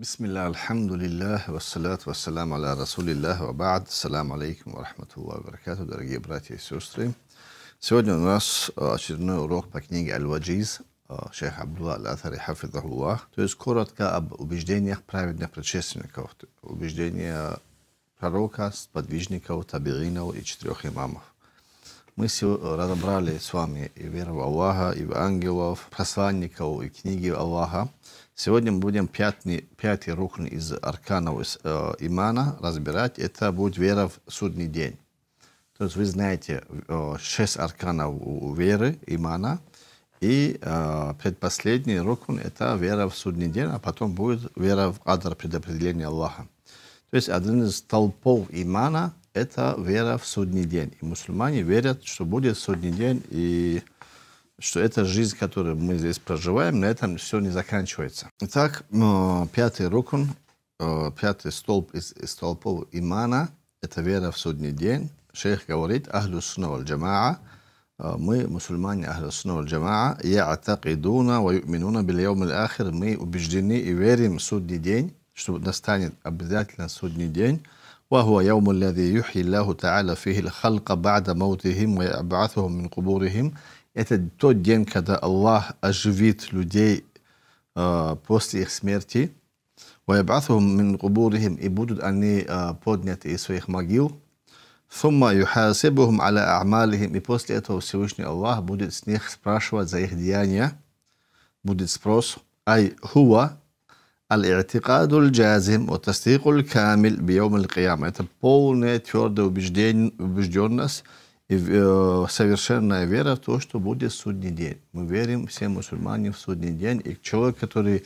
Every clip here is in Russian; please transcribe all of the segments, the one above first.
بسم الله الحمد لله والصلاة والسلام على رسول الله وبعد السلام عليكم ورحمة الله وبركاته дорогие братья и сестры сегодня у нас очередной урок по книге Аль-Ваджиз шейх Абдулла Аль-Атари хафидаху Аллах то есть коротко об убеждениях праведных предшественников убеждения пророка, сподвижников, табиринов и четырех имамов мы разобрали с вами и веру в Аллаха, и в ангелов, посланников, и книги Аллаха Сегодня мы будем пятый, пятый рукн из арканов э, имана разбирать. Это будет вера в судный день. То есть вы знаете э, шесть арканов веры, имана. И э, предпоследний рукн – это вера в судный день, а потом будет вера в адар предопределения Аллаха. То есть один из толпов имана – это вера в судный день. И мусульмане верят, что будет судный день, и что эта жизнь, которую мы здесь проживаем, на этом все не заканчивается. Итак, э, пятый рукун, э, пятый столб из, из столпов имана – это вера в судный день. Шейх говорит «Ахлю сунна джамаа» э, мы, мусульмане ахлю Ахласуна Джамаа, я атакидуна ва юминуна бильяум ахир мы убеждены и верим в судный день, что настанет обязательно судный день. وهو يوم الذي يحيي الله تعالى فيه الخلق بعد موتهم ويبعثهم من قبورهم это тот день, когда Аллах оживит людей э, после их смерти. И будут они э, подняты из своих могил. ثم يحاسبهم على и после этого Всевышний Аллах будет с них спрашивать за их деяния, будет спрос. Ай хуа الاعتقاد الجازم والتصديق الكامل بيوم القيامة это полное твердое убеждение, убежденность и э, совершенная вера в то, что будет судный день. Мы верим все мусульмане в судный день. И человек, который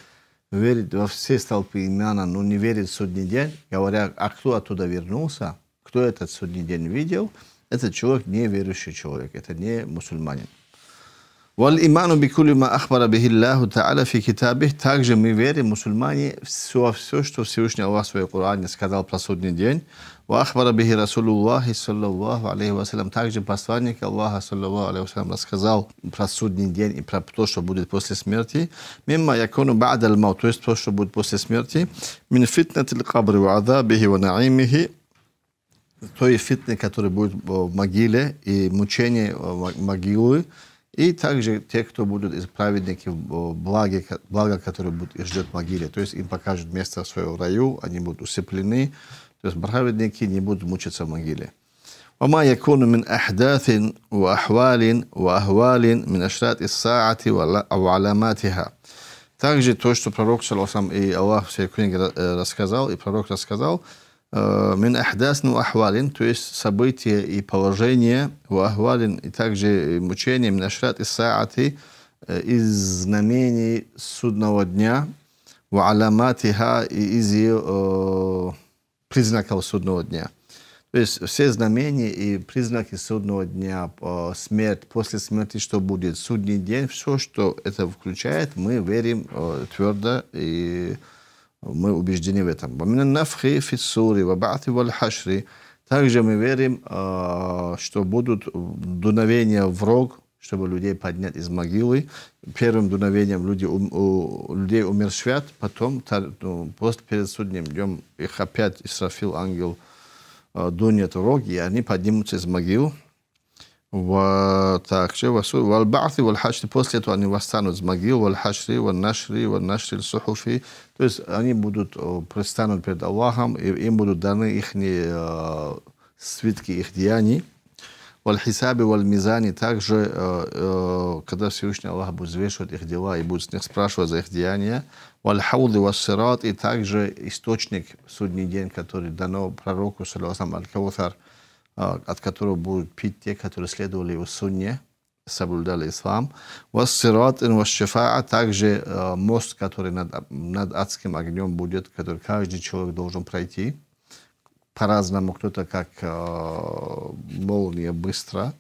верит во все столпы имена, но не верит в судный день, говоря, а кто оттуда вернулся, кто этот судный день видел, этот человек не верующий человек, это не мусульманин. والإيمان بكل ما أخبر به الله Ta'ala في كتابه также мы верим, мусульмане, все, все, что Всевышний Аллах в своем Коране сказал про судный день. وأخبر به رسول الله صلى الله عليه وسلم также посланник Аллаха صلى الله عليه وسلم рассказал про судный день и про то, что будет после смерти. مما يكون بعد الموت, то есть то, что будет после смерти. من فتنة القبر وعذابه ونعيمه той фитны, который будет в могиле и мучение могилы, И также те, кто будут из праведники, э, благи, благо, которое будет, ждет в могиле. То есть им покажут место в своем раю, они будут усыплены. То есть праведники не будут мучиться в могиле. وما يكون من أحداث وأحوال وأهوال من أشراط الساعة أو Также то, что пророк, салам и Аллах, все э, рассказал, и пророк рассказал, Э, мин ахдасн ахвалин, то есть события и положения у ахвалин, и также мучения, мин ашрат и саати, э, из знамений судного дня, у аламатиха и из ее э, признаков судного дня. То есть все знамения и признаки судного дня, смерть, после смерти, что будет, судный день, все, что это включает, мы верим твердо и твердо мы убеждены в этом. Также мы верим, а, что будут дуновения в рог, чтобы людей поднять из могилы. Первым дуновением люди, у, людей умершвят, потом ну, после перед судним днем их опять Исрафил ангел а, дунет в рог, и они поднимутся из могил. و также вальба'ти вальхашри. После этого они восстанут с могил, вальхашри, вальнашри, вальнашри, сухуфи. То есть они будут предстанут перед Аллахом, и им будут даны их э, свитки, их деяний. Вальхисаби, вальмизани. Также, э, э, когда Всевышний Аллах будет взвешивать их дела и будет с них спрашивать за их деяния. Вальхауды, вассират. И также источник, судний день, который дано пророку, саллиллаху алейхи а, от которого будут пить те, которые следовали в сунне, соблюдали ислам. Вассират и вассифаа, также э, мост, который над, над адским огнем будет, который каждый человек должен пройти. По-разному, кто-то как э, молния быстро,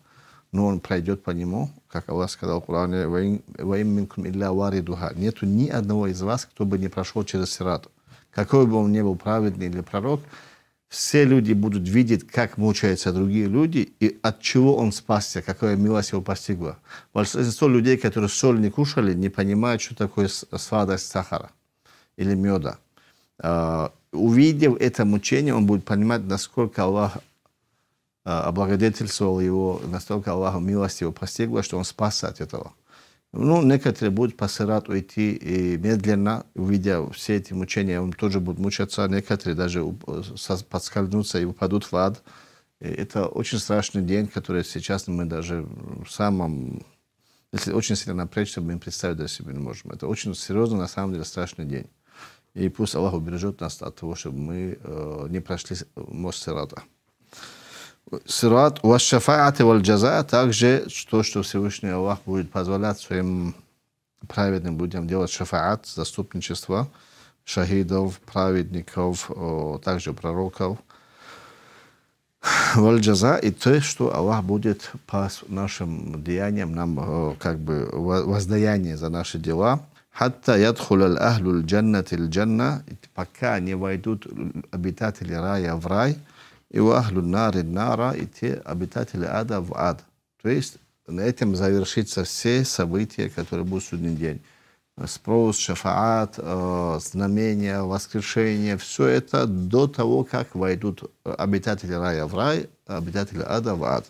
но он пройдет по нему, как Аллах сказал в Коране, «Нету ни одного из вас, кто бы не прошел через сират». Какой бы он ни был праведный или пророк, все люди будут видеть, как мучаются другие люди и от чего он спасся, какая милость его постигла. Большинство людей, которые соль не кушали, не понимают, что такое сладость сахара или меда. А, увидев это мучение, он будет понимать, насколько Аллах а, облагодетельствовал его, настолько Аллах милость его постигла, что он спасся от этого. Ну, некоторые будут по Сарату идти и медленно, увидя все эти мучения, он тоже будут мучаться, некоторые даже подскользнутся и упадут в ад. Это очень страшный день, который сейчас мы даже в самом... Если очень сильно напрячься, мы представить даже себе не можем. Это очень серьезно, на самом деле, страшный день. И пусть Аллах убережет нас от того, чтобы мы э, не прошли мост Сарата сират ва шафаат валь джаза, также то, что Всевышний Аллах будет позволять своим праведным людям делать шафаат, заступничество шахидов, праведников, также пророков. вальджаза и то, что Аллах будет по нашим деяниям нам как бы воздаяние за наши дела. Хатта ядхулял ахлю джаннат джанна, пока не войдут обитатели рая в рай – и у ахлюннари нара, и те обитатели ада в ад. То есть на этом завершится все события, которые будут в судный день. Спрос, шафаат, э, знамения, воскрешение, все это до того, как войдут обитатели рая в рай, обитатели ада в ад.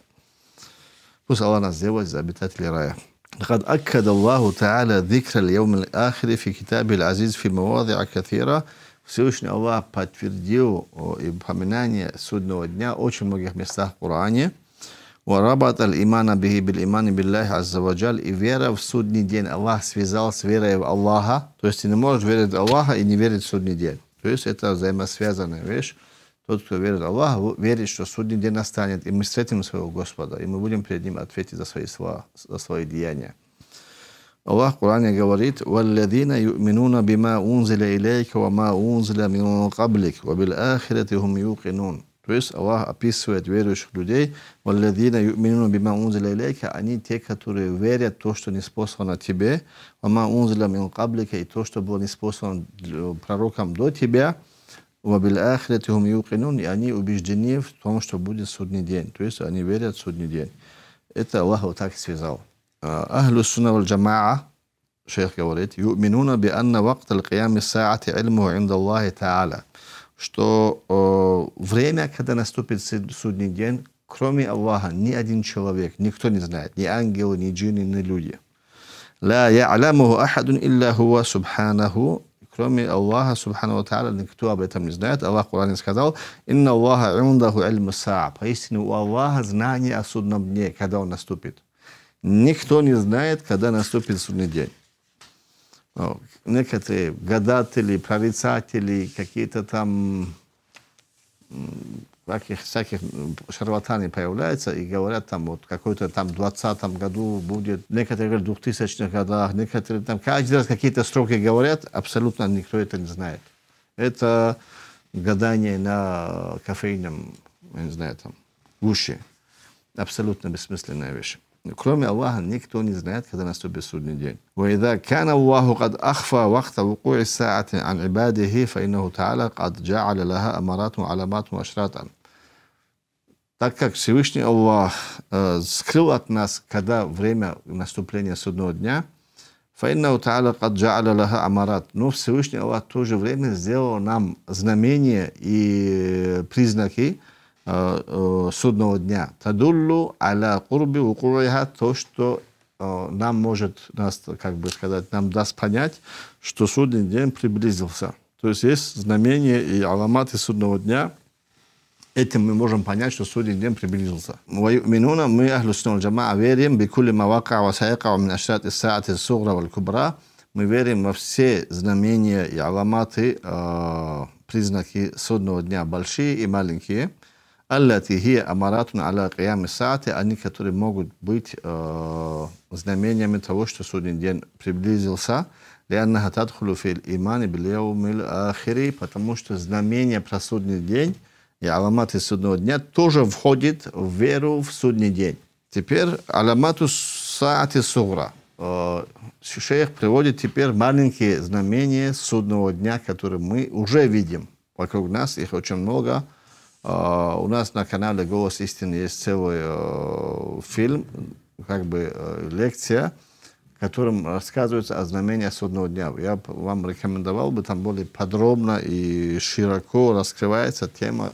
Пусть Аллах нас сделает за обитателей рая. لقد أكد الله تعالى ذكر اليوم الآخر في كتابه العزيز في مواضع كثيرة Всевышний Аллах подтвердил и э, упоминание судного дня в очень многих местах в Коране. «Варабат аль-имана бихи бил-имани биллахи аззаваджаль» И вера в судный день. Аллах связал с верой в Аллаха. То есть ты не можешь верить в Аллаха и не верить в судный день. То есть это взаимосвязанная вещь. Тот, кто верит в Аллаха, верит, что судный день настанет, и мы встретим своего Господа, и мы будем перед Ним ответить за свои слова, за свои деяния. Allah Kur'an je govorit وَالَّذِينَ يُؤْمِنُونَ بِمَا أُنْزِلَ إِلَيْكَ وَمَا أُنْزِلَ مِنْ قَبْلِكَ وَبِالْآخِرَةِ هُمْ يُوقِنُونَ To jest Allah opisuje od vjerujućih людей وَالَّذِينَ юминуна бима أُنْزِلَ илейка» — Они те, которые верят то, что не спослано тебе وَمَا أُنْزِلَ مِنْ قَبْلِكَ и то, что было не спослано пророкам до тебя وَبِالْآخِرَةِ هُمْ юкинун» — И они убеждены в том, что будет судный день. То есть они верят в судный день. Это Аллах вот так связал. أهل السنة والجماعة شيخ говорит, يؤمنون بأن وقت القيام الساعة علمه عند الله تعالى что э, время, когда наступит судный день, кроме Аллаха, ни один человек, никто не знает, ни ангелы, ни джинны, ни люди. لا يعلمه أحد إلا هو سبحانه кроме Аллаха, Субхану Тааля, никто об этом не знает. Аллах в Коране сказал, «Инна Аллаха индаху ильму саа». Поистине у Аллаха знание о судном дне, когда он наступит. Никто не знает, когда наступит судный день. Ну, некоторые гадатели, прорицатели, какие-то там всяких, всяких шарлатаны появляются и говорят, там вот какой-то там 20 году будет, некоторые говорят, в 2000 годах, некоторые там каждый раз какие-то строки говорят, абсолютно никто это не знает. Это гадание на кофейном, я не знаю, там, гуще. Абсолютно бессмысленная вещь. كلهم الله نيك دون يزنات كذا ناس بالسود نجين وإذا كان الله قد أخفى وقت وقوع الساعة عن عباده فإنه تعالى قد جعل لها أمارات وعلامات وأشراطا так как Всевышний Аллах э, скрыл от нас, когда время наступления судного дня, فإنه تعالى قد جعل لها أمارات. Но Всевышний Аллах в то же время сделал нам знамения и признаки, э, Э, э, судного дня. Тадуллу аля курби укурайха, то, что э, нам может, нас, как бы сказать, нам даст понять, что судный день приблизился. То есть есть знамения и аламаты судного дня. Этим мы можем понять, что судный день приблизился. وَيُؤْمِنُونَ мы أهل السنة والجماعة верим بكل ما وقع وسيقع من أشراط الساعة الصغرى والكبرى. Мы верим во все знамения и аламаты, признаки судного дня, большие и маленькие. Аллатихи амаратун аля каям саати, они, которые могут быть э, знамениями того, что судный день приблизился, لأنها تدخل في الإيمان باليوم الآخر, потому что знамение про судный день и аламаты судного дня тоже входит в веру в судный день. Теперь аламату саати сугра. Шейх приводит теперь маленькие знамения судного дня, которые мы уже видим вокруг нас, их очень много – а, у нас на канале «Голос истины» есть целый э, фильм, как бы э, лекция, в котором рассказывается о знамениях судного дня. Я вам рекомендовал бы, там более подробно и широко раскрывается тема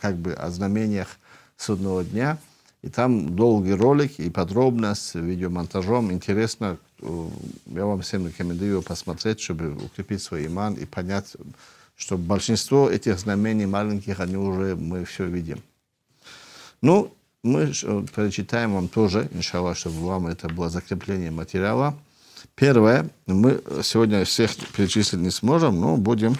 как бы о знамениях судного дня. И там долгий ролик и подробно с видеомонтажом. Интересно, э, я вам всем рекомендую посмотреть, чтобы укрепить свой иман и понять что большинство этих знамений маленьких, они уже, мы все видим. Ну, мы э, прочитаем вам тоже, иншалла, чтобы вам это было закрепление материала. Первое, мы сегодня всех перечислить не сможем, но будем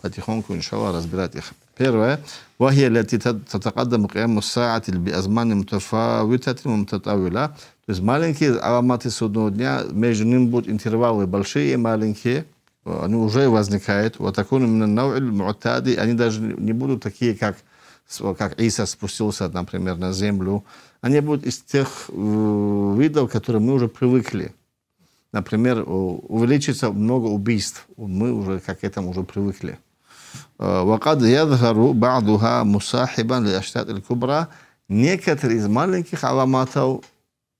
потихоньку, иншалла, разбирать их. Первое. وهي التي تتقدم قيام الساعة بأزمان متفاوتة ومتطاولة. То есть маленькие аламаты судного дня, между ним будут интервалы большие и маленькие – они уже возникают. Вот такой именно мутади, они даже не будут такие, как, как Иса спустился, например, на землю. Они будут из тех э, видов, к которым мы уже привыкли. Например, увеличится много убийств. Мы уже как к этому уже привыкли. وقد يظهر بعضها مصاحبا للأشتات الكبرى некоторые из маленьких аламатов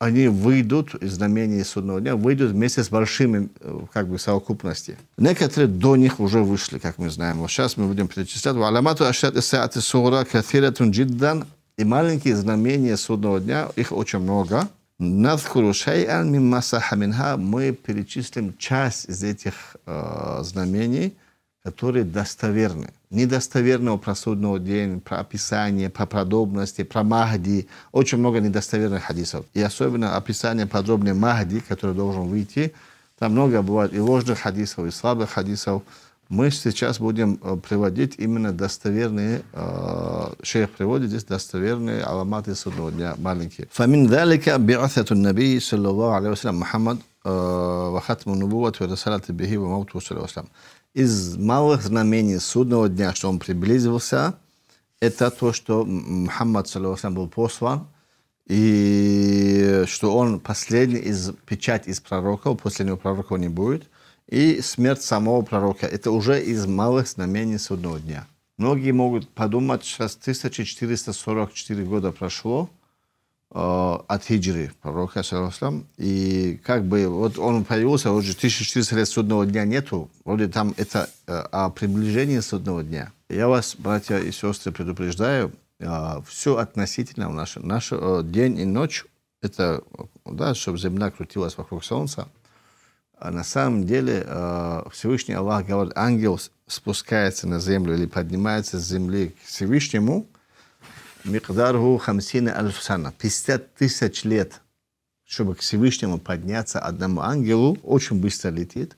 они выйдут из знамения судного дня, выйдут вместе с большими э, как бы совокупности. Некоторые до них уже вышли, как мы знаем. Вот сейчас мы будем перечислять. Аламату ашат и саати сура кафиратун джиддан. И маленькие знамения судного дня, их очень много. Надхуру шай'ан миммаса минха, Мы перечислим часть из этих э, знамений – которые достоверны. Недостоверного про судного день, про описание, про подобности, про Махди. Очень много недостоверных хадисов. И особенно описание подробное Махди, который должен выйти. Там много бывает и ложных хадисов, и слабых хадисов. Мы сейчас будем э, приводить именно достоверные, э, шейх приводит здесь достоверные аламаты судного дня, маленькие. فَمِنْ ذَلِكَ بِعَثَةُ النَّبِيِّ صلى الله عليه وسلم محمد وختم النبوة ورسالة به وموته из малых знамений судного дня, что он приблизился, это то, что Мухаммад саллиллаху был послан, и что он последний из печать из пророков, последнего пророка не будет, и смерть самого пророка. Это уже из малых знамений судного дня. Многие могут подумать, сейчас 1444 года прошло, Э, от хиджры пророка, саллаху и как бы вот он появился, уже 1400 лет судного дня нету, вроде там это э, о приближении судного дня. Я вас, братья и сестры, предупреждаю, э, все относительно в нашем. Наш день и ночь, это, да, чтобы земля крутилась вокруг солнца, а на самом деле Всевышний Аллах говорит, ангел спускается на землю или поднимается с земли к Всевышнему – Микдаргу хамсина альфсана. 50 тысяч лет, чтобы к Всевышнему подняться одному ангелу, очень быстро летит.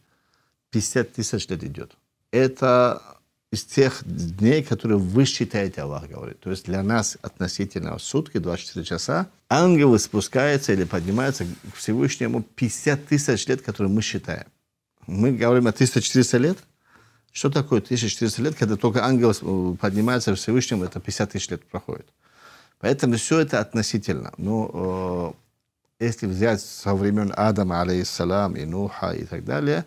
50 тысяч лет идет. Это из тех дней, которые вы считаете, Аллах говорит. То есть для нас относительно сутки, 24 часа, ангелы спускаются или поднимаются к Всевышнему 50 тысяч лет, которые мы считаем. Мы говорим о 1400 лет. Что такое 1400 лет, когда только ангел э, поднимается к Всевышнему, это 50 тысяч лет проходит. Поэтому все это относительно. Но ну, э, если взять со времен Адама, алейхиссалам, и Нуха и так далее,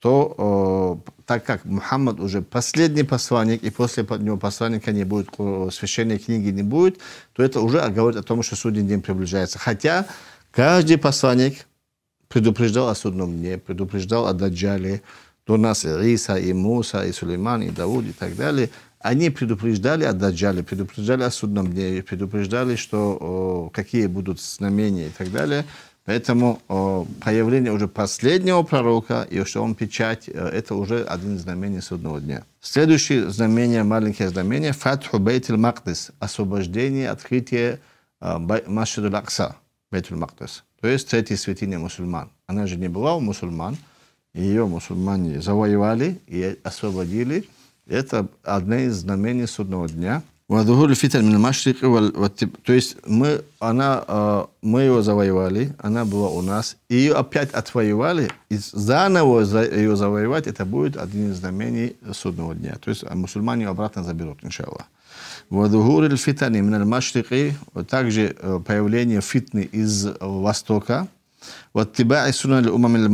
то э, так как Мухаммад уже последний посланник, и после него посланника не будет, э, священной книги не будет, то это уже говорит о том, что судный день приближается. Хотя каждый посланник предупреждал о судном дне, предупреждал о Даджале, до нас и Иса, и Муса, и Сулейман, и Дауд, и так далее. Они предупреждали о Даджале, предупреждали о судном дне, предупреждали, что о, какие будут знамения и так далее. Поэтому о, появление уже последнего пророка и что он печать, э, это уже один из знамений судного дня. Следующее знамение, маленькое знамение, Фатху Бейтель макдис, освобождение, открытие э, Машидул Акса, Бейтуль макдис. то есть третья святыня мусульман. Она же не была у мусульман, ее мусульмане завоевали и освободили – это одно из знамений судного дня. То есть мы, она, а, мы его завоевали, она была у нас, и ее опять отвоевали, и заново ее завоевать, это будет один из знамений судного дня. То есть а, мусульмане обратно заберут, иншаллах. Вадухур фитани мин машрики также э, появление фитны из Востока. Вот тиба и сунал умам аль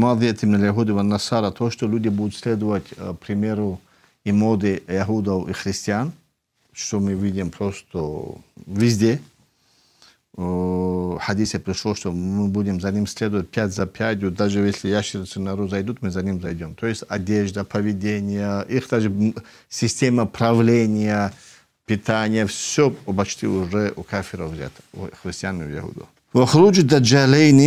яхуди ван-насара, то, что люди будут следовать э, примеру и моды иудов и христиан, что мы видим просто везде. В э, хадисе пришло, что мы будем за ним следовать пять за пятью, даже если ящерицы народ зайдут, мы за ним зайдем. То есть одежда, поведение, их даже система правления, питания, все почти уже у кафиров взято, у христиан и у иудов. وخروج الدجالين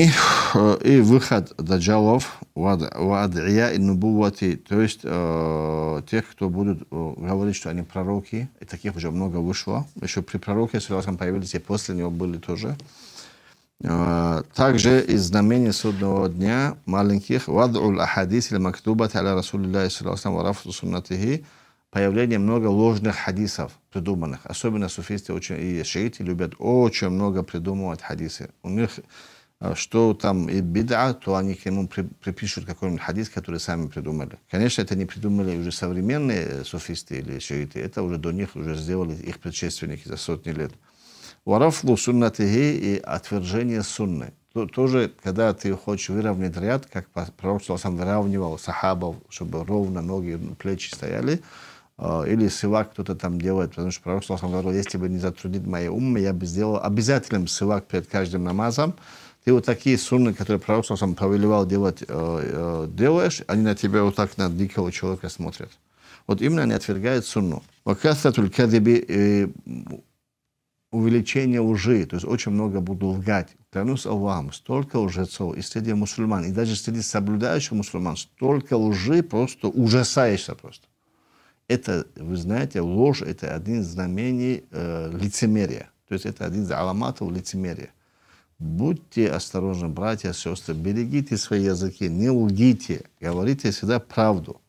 э, и выход даджалов вадия и нубувати, то есть э, тех, кто будут э, говорить, что они пророки, и таких уже много вышло. Еще при пророке Сулейман появились, и после него были тоже. Э, также из знамений судного дня маленьких вадул ахадис или мактубат аля расулиллахи и алейхи ва суннатихи появление много ложных хадисов придуманных. Особенно суфисты очень, и шииты любят очень много придумывать хадисы. У них э, что там и беда, то они к нему при, припишут какой-нибудь хадис, который сами придумали. Конечно, это не придумали уже современные э, суфисты или шииты, это уже до них уже сделали их предшественники за сотни лет. Варафлу суннатихи и отвержение сунны. То, тоже, когда ты хочешь выровнять ряд, как пророк сам выравнивал сахабов, чтобы ровно ноги, плечи стояли, а, или сывак кто-то там делает, потому что пророк Салахан говорил, если бы не затруднит мои уммы, я бы сделал обязательным сывак перед каждым намазом. Ты вот такие сунны, которые пророк Салахан повелевал делать, э, э, делаешь, они на тебя вот так, на дикого человека смотрят. Вот именно они отвергают сунну. Вакасатуль кадиби увеличение лжи, то есть очень много буду лгать. Клянусь Аллахом, столько лжецов, и среди мусульман, и даже среди соблюдающих мусульман, столько лжи, просто ужасаешься просто это, вы знаете, ложь – это один из знамений э, лицемерия. То есть это один из аламатов лицемерия. Будьте осторожны, братья, сестры, берегите свои языки, не лгите, говорите всегда правду.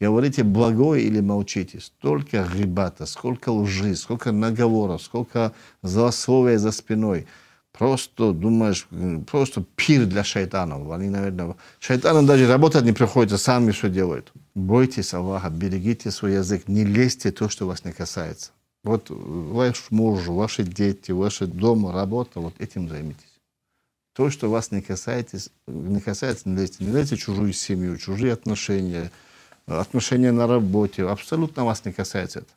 Говорите благое или молчите. Столько ребята, сколько лжи, сколько наговоров, сколько злословия за спиной – Просто думаешь, просто пир для шайтанов. Они, наверное, шайтанам даже работать не приходится, сами все делают. Бойтесь Аллаха, берегите свой язык, не лезьте то, что вас не касается. Вот э, ваш муж, ваши дети, ваш дом, работа, вот этим займитесь. То, что вас не касается, не касается, не лезьте. Не лезьте в чужую семью, чужие отношения, отношения на работе. Абсолютно вас не касается это.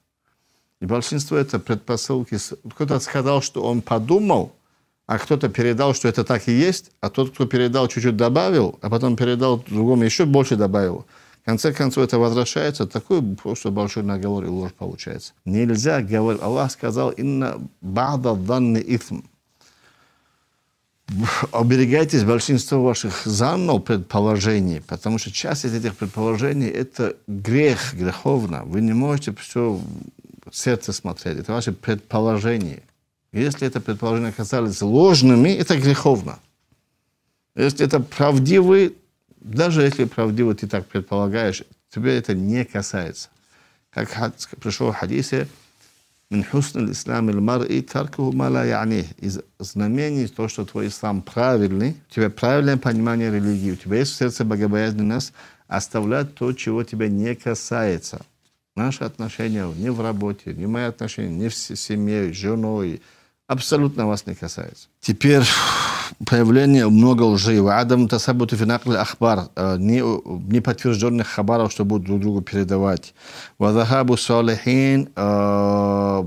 И большинство это предпосылки. Кто-то сказал, что он подумал, а кто-то передал, что это так и есть, а тот, кто передал, чуть-чуть добавил, а потом передал другому, еще больше добавил. В конце концов, это возвращается, такой просто большой наговор и ложь получается. Нельзя говорить, Аллах сказал, «Инна бада данный ифм». Оберегайтесь большинства ваших занов предположений, потому что часть из этих предположений – это грех, греховно. Вы не можете все в сердце смотреть, это ваши предположения – если это предположения оказались ложными, это греховно. Если это правдивые, даже если правдиво ты так предполагаешь, тебе это не касается. Как пришел в хадисе, «Мин хусн ислам мар и таркуху мала яни». Из знамений то, что твой ислам правильный, у тебя правильное понимание религии, у тебя есть в сердце богобоязненность, оставлять то, чего тебя не касается. Наши отношения ни в работе, ни мои отношения, ни в семье, с женой, абсолютно вас не касается. Теперь появление много лжи. Адам тасабуту финакл ахбар. Э, Неподтвержденных хабаров, что будут друг другу передавать. Вадахабу салихин. Э,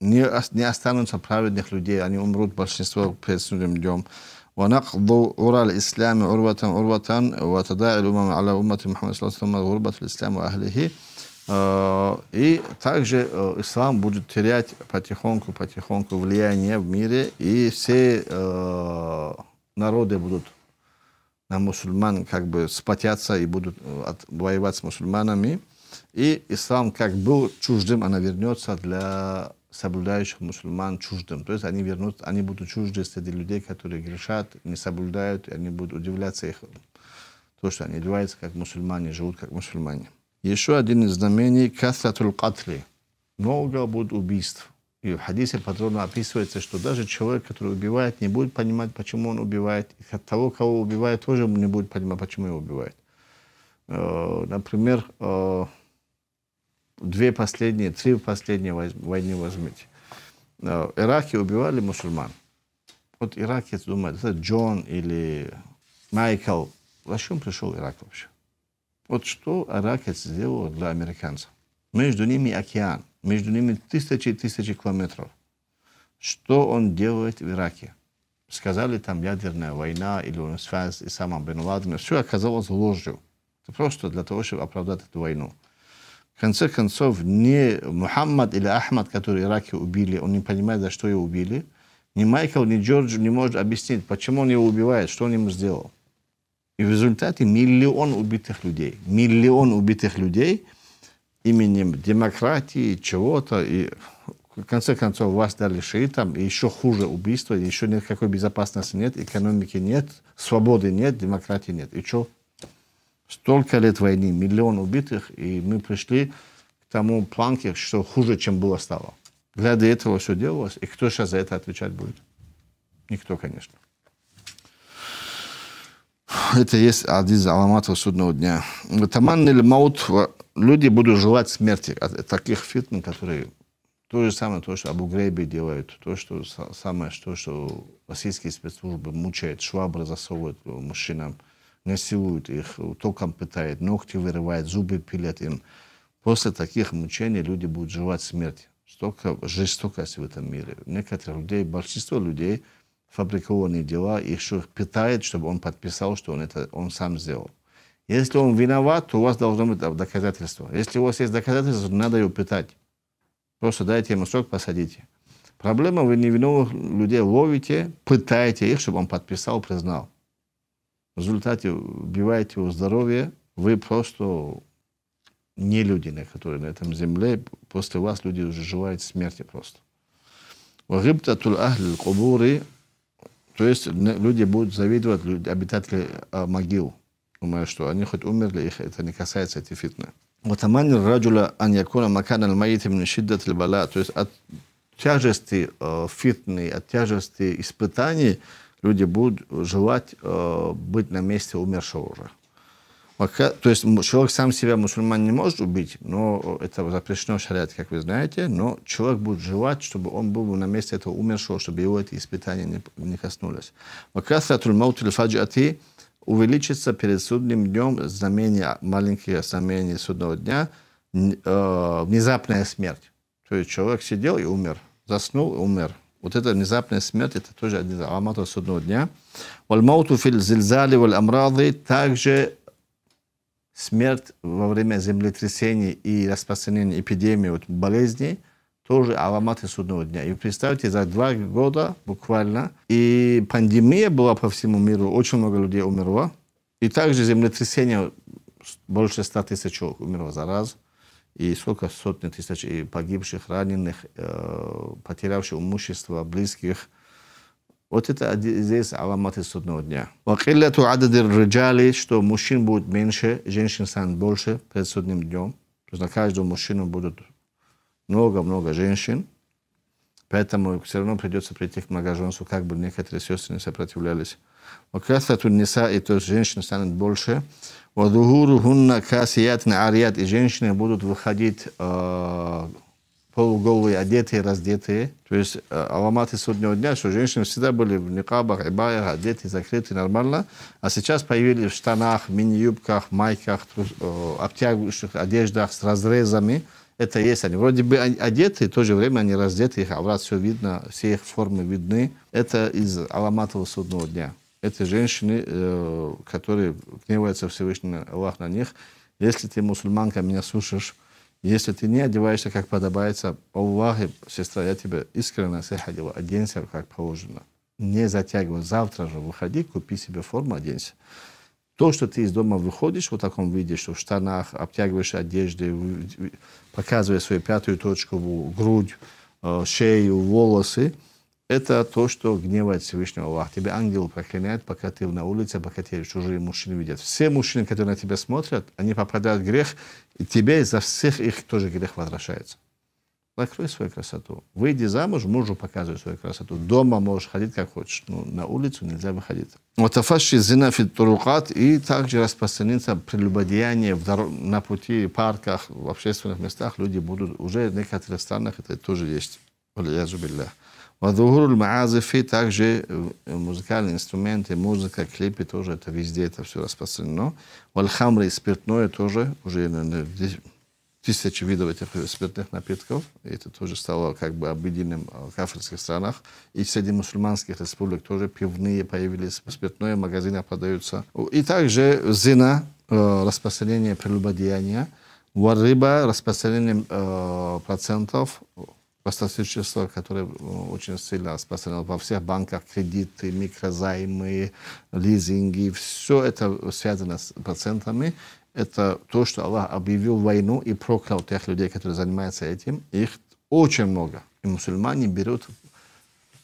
не останутся праведных людей. Они умрут большинство перед судным днем. ونقض عرى الإسلام عروة عروة وتداعي الأمم على أمة محمد صلى الله عليه وسلم غربة الإسلام وأهله Э, и также э, ислам будет терять потихоньку-потихоньку влияние в мире, и все э, народы будут на мусульман как бы спотятся и будут воевать с мусульманами. И ислам как был чуждым, она вернется для соблюдающих мусульман чуждым. То есть они вернут, они будут чужды среди людей, которые грешат, не соблюдают, и они будут удивляться их то, что они одеваются как мусульмане, живут как мусульмане. Еще один из знамений – касатул катли. Много будет убийств. И в хадисе подробно описывается, что даже человек, который убивает, не будет понимать, почему он убивает. И от того, кого убивает, тоже не будет понимать, почему его убивает. Э, например, э, две последние, три последние войны возьмите. Э, Ираки убивали мусульман. Вот иракец думает, это Джон или Майкл. Зачем пришел Ирак вообще? Вот что Аракет сделал для американцев. Между ними океан, между ними тысячи и тысячи километров. Что он делает в Ираке? Сказали, там ядерная война, или он связь и сама Бен Ладен. Все оказалось ложью. Это просто для того, чтобы оправдать эту войну. В конце концов, не Мухаммад или Ахмад, которые в Ираке убили, он не понимает, за что его убили. Ни Майкл, ни Джордж не может объяснить, почему он его убивает, что он ему сделал. И в результате миллион убитых людей. Миллион убитых людей именем демократии, чего-то. И в конце концов вас дали шиитам, и еще хуже убийство, еще никакой безопасности нет, экономики нет, свободы нет, демократии нет. И что? Столько лет войны, миллион убитых, и мы пришли к тому планке, что хуже, чем было стало. Для этого все делалось, и кто сейчас за это отвечать будет? Никто, конечно. Это есть один из аламатов судного дня. Таманниль маут, люди будут желать смерти от таких фитн, которые то же самое, то, что Абу Грейби делают, то, что самое, что, что российские спецслужбы мучают, швабры засовывают мужчинам, насилуют их, током пытают, ногти вырывают, зубы пилят им. После таких мучений люди будут желать смерти. Столько жестокости в этом мире. Некоторые людей, большинство людей – фабрикованные дела, еще питает, чтобы он подписал, что он это он сам сделал. Если он виноват, то у вас должно быть доказательство. Если у вас есть доказательство, то надо его питать. Просто дайте ему срок, посадите. Проблема, вы невиновных людей ловите, пытаете их, чтобы он подписал, признал. В результате убиваете его здоровье, вы просто не люди, на которые на этом земле. После вас люди уже желают смерти просто. وغبطة الأهل القبور то есть ну, люди будут завидовать люди, обитатели а, могил, думая, что они хоть умерли, их это не касается, эти фитны. وتمني الرجل أن يكون مكان الميت то есть от тяжести э, фитны, от тяжести испытаний люди будут желать э, быть на месте умершего уже. Пока, то есть человек сам себя мусульман не может убить, но это запрещено в шариате, как вы знаете, но человек будет желать, чтобы он был на месте этого умершего, чтобы его эти испытания не, не коснулись. Макасатуль маут или фаджати увеличится перед судным днем знамение, а, маленькие знамения судного дня, э, внезапная смерть. То есть человек сидел и умер, заснул и умер. Вот эта внезапная смерть, это тоже один из аламатов судного дня. Вальмауту фил зильзали валь амрады также смерть во время землетрясений и распространения эпидемии вот, болезней тоже аламаты судного дня. И представьте, за два года буквально, и пандемия была по всему миру, очень много людей умерло, и также землетрясение, больше ста тысяч человек умерло за раз, и сколько сотни тысяч и погибших, раненых, э, потерявших имущество, близких – вот это здесь аламаты судного дня. Вакилляту ададир риджали, что мужчин будет меньше, женщин станет больше перед судным днем. То есть на каждого мужчину будут много-много женщин. Поэтому все равно придется прийти к многоженству, как бы некоторые сестры не сопротивлялись. Вакасату ниса, и то есть женщин станет больше. Вадухуру хунна касият на арият, и женщины будут выходить э, полуголые, одетые, раздетые. То есть э, аламаты судного дня, что женщины всегда были в никабах, ибаях, одеты, закрыты нормально. А сейчас появились в штанах, мини-юбках, майках, трус, э, обтягивающих одеждах с разрезами. Это есть они. Вроде бы одеты, в то же время они раздеты, их аврат все видно, все их формы видны. Это из аламатового судного дня. Это женщины, э, которые гневаются Всевышний Аллах на них. Если ты, мусульманка, меня слушаешь, если ты не одеваешься, как подобается, Аллахи, сестра, я тебе искренне насыха оденься, как положено. Не затягивай. Завтра же выходи, купи себе форму, оденься. То, что ты из дома выходишь в таком виде, что в штанах, обтягиваешь одежды, показывая свою пятую точку, грудь, э, шею, волосы – это то, что гневает Всевышнего Аллах. Тебя ангел проклинает, пока ты на улице, пока тебя чужие мужчины видят. Все мужчины, которые на тебя смотрят, они попадают в грех, и тебе из-за всех их тоже грех возвращается. Накрой свою красоту. Выйди замуж, мужу показывай свою красоту. Дома можешь ходить как хочешь, но на улицу нельзя выходить. Ватафаши зина турукат и также распространится прелюбодеяние на пути, в парках, в общественных местах. Люди будут уже в некоторых странах, это тоже есть. Аллаху Вадугуруль маазифи, также музыкальные инструменты, музыка, клипы тоже, это везде, это все распространено. и спиртное тоже, уже тысячи видов этих спиртных напитков. и Это тоже стало как бы обыденным в африканских странах. И среди мусульманских республик тоже пивные появились, спиртное в магазинах продаются. И также зина, распространение прелюбодеяния. Варриба, распространение э, процентов простосущество, которое э, очень сильно распространено во всех банках, кредиты, микрозаймы, лизинги, все это связано с процентами. Это то, что Аллах объявил войну и проклял тех людей, которые занимаются этим. Их очень много. И мусульмане берут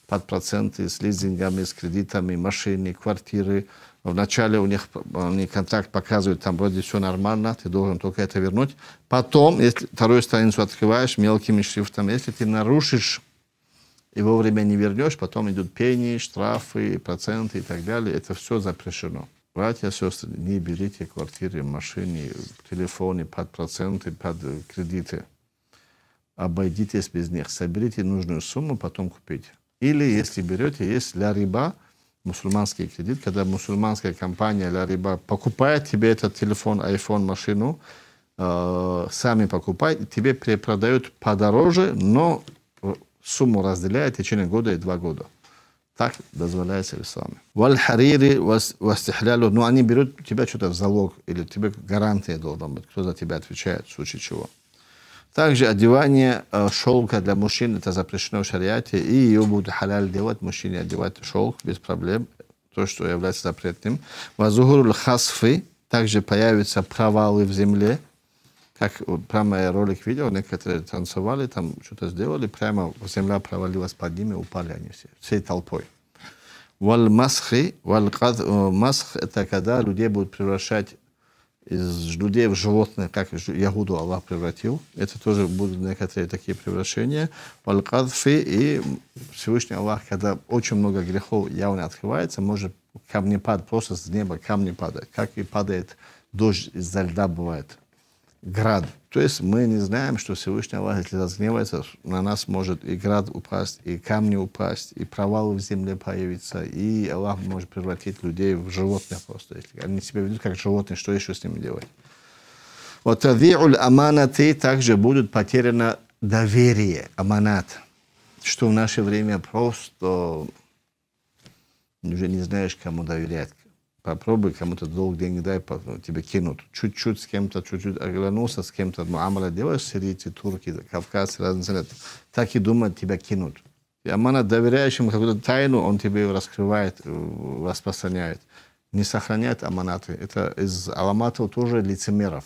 под проценты с лизингами, с кредитами, машины, квартиры, Вначале у них они контракт показывают, там вроде все нормально, ты должен только это вернуть. Потом, если вторую страницу открываешь мелким шрифтом, если ты нарушишь и вовремя не вернешь, потом идут пени, штрафы, проценты и так далее. Это все запрещено. Братья, сестры, не берите квартиры, машины, телефоны под проценты, под э, кредиты. Обойдитесь без них. Соберите нужную сумму, потом купите. Или, если берете, есть ля риба – мусульманский кредит, когда мусульманская компания или рыба покупает тебе этот телефон, iPhone, машину, э, сами покупают, тебе перепродают подороже, но э, сумму разделяет в течение года и два года. Так дозволяется в исламе. Валь-харири вастихлялю. Ну, они берут тебя что-то в залог, или тебе гарантия должна быть, кто за тебя отвечает, в случае чего. Также одевание э, шелка для мужчин, это запрещено в шариате, и ее будут халяль делать, мужчине одевать шелк без проблем, то, что является запретным. Вазухурул хасфы, также появятся провалы в земле, как э, прямо я ролик видел, некоторые танцевали, там что-то сделали, прямо земля провалилась под ними, упали они все, всей толпой. Валмасхи, валмасх, э, это когда людей будут превращать из людей в животных, как Ягуду Аллах превратил. Это тоже будут некоторые такие превращения. Валькадфи и Всевышний Аллах, когда очень много грехов явно открывается, может камни камнепад просто с неба камни падают, как и падает дождь из-за льда бывает град. То есть мы не знаем, что Всевышний Аллах, если разгневается, на нас может и град упасть, и камни упасть, и провалы в земле появиться, и Аллах может превратить людей в животных просто. Если они себя ведут как животные, что еще с ними делать? Вот аманаты также будут потеряно доверие, аманат, что в наше время просто уже не знаешь, кому доверять, попробуй кому-то долг, деньги дай, ну, тебе кинут. Чуть-чуть с кем-то, чуть-чуть оглянулся с кем-то, муамала ну, делаешь, сирийцы, турки, кавказцы, разные, нет. Так и думают, тебя кинут. И амана доверяешь какую-то тайну, он тебе ее раскрывает, э, распространяет. Не сохраняет аманаты. Это из аламатов тоже лицемеров.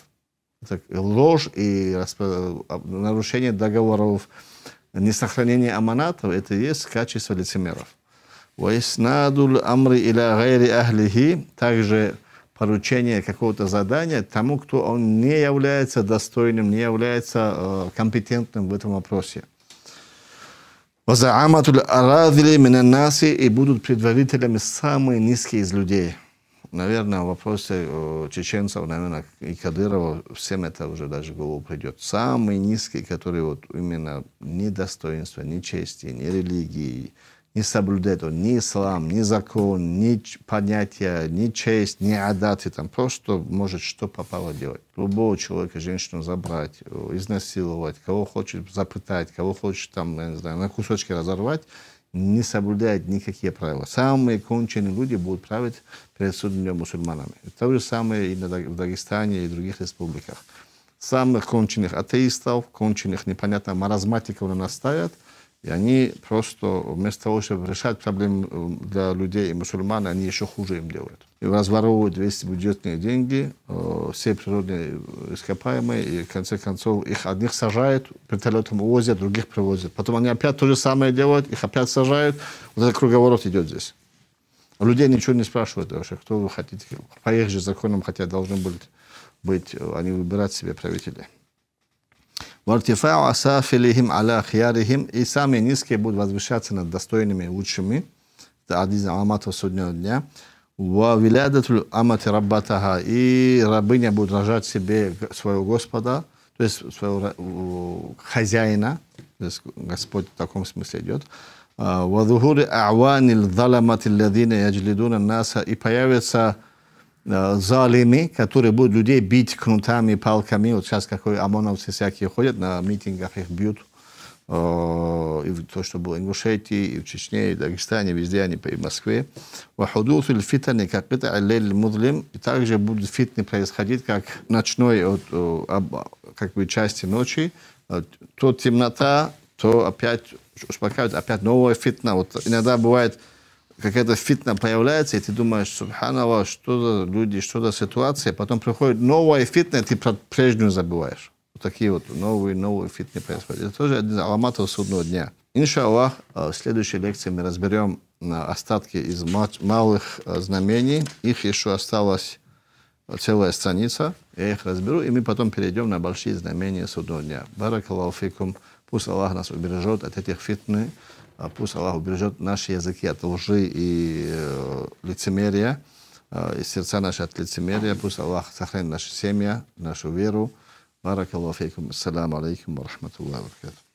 Это ложь и э, нарушение договоров. Несохранение аманатов – это и есть качество лицемеров. Ваиснадуль амри или гайри ахлихи, также поручение какого-то задания тому, кто он не является достойным, не является э, компетентным в этом вопросе. Вазааматуль арадили наси и будут предварителями самые низкие из людей. Наверное, в вопросе э, чеченцев, наверное, и Кадырова, всем это уже даже в голову придет. Самые низкие, которые вот именно ни достоинства, ни чести, ни религии, не соблюдает он ни ислам, ни закон, ни понятия, ни честь, ни адаты. Там просто может что попало делать. Любого человека, женщину забрать, э, изнасиловать, кого хочет запытать, кого хочет там, я не знаю, на кусочки разорвать, не соблюдает никакие правила. Самые конченые люди будут править перед судными мусульманами. То же самое и в Дагестане, и в других республиках. Самых конченых атеистов, конченых, непонятно, маразматиков на нас ставят – и они просто, вместо того, чтобы решать проблемы э, для людей и мусульман, они еще хуже им делают. И разворовывают весь бюджетные деньги, э, все природные ископаемые, и в конце концов их одних сажают, вертолетом увозят, других привозят. Потом они опять то же самое делают, их опять сажают. Вот этот круговорот идет здесь. Людей ничего не спрашивают вообще, кто вы хотите. По их же законам, хотя должны были быть, э, они выбирать себе правителей. Вартифау асафилихим аля хьярихим. И самые низкие будут возвышаться над достойными и лучшими. Это один из аматов дня. Ва вилядату амати раббатаха. И рабыня будет рожать себе своего Господа, то есть своего хозяина. То есть Господь в таком смысле идет. А, ва духури а'ванил заламати ладина яджлидуна наса. И появится Э, залими, которые будут людей бить кнутами, палками. Вот сейчас какой ОМОНовцы всякие ходят на митингах, их бьют. Э, и то, что было в Ингушетии, и в Чечне, и в Дагестане, везде они, и в Москве. وحدوث الفتن كقطع الليل المظلم. И также будут фитны происходить, как ночной, вот, э, как бы части ночи. То темнота, то опять успокаивается, опять новая фитна. Вот иногда бывает какая-то фитна появляется, и ты думаешь, субханова, что за люди, что за ситуация. Потом приходит новая фитна, и ты про прежнюю забываешь. Вот такие вот новые, новые фитны происходят. Это тоже один из аламатов судного дня. Иншаллах, э, в следующей лекции мы разберем э, остатки из малых э, знамений. Их еще осталась целая страница. Я их разберу, и мы потом перейдем на большие знамения судного дня. Баракаллаху фикум. Пусть Аллах нас убережет от этих фитны. А пусть Аллах убережет наши языки от лжи и э, лицемерия, э, и сердца наши от лицемерия. Пусть Аллах сохранит нашу семью, нашу веру. Барак Аллаху фейкум. Ассаламу алейкум ва рахматуллахи ва баракатух.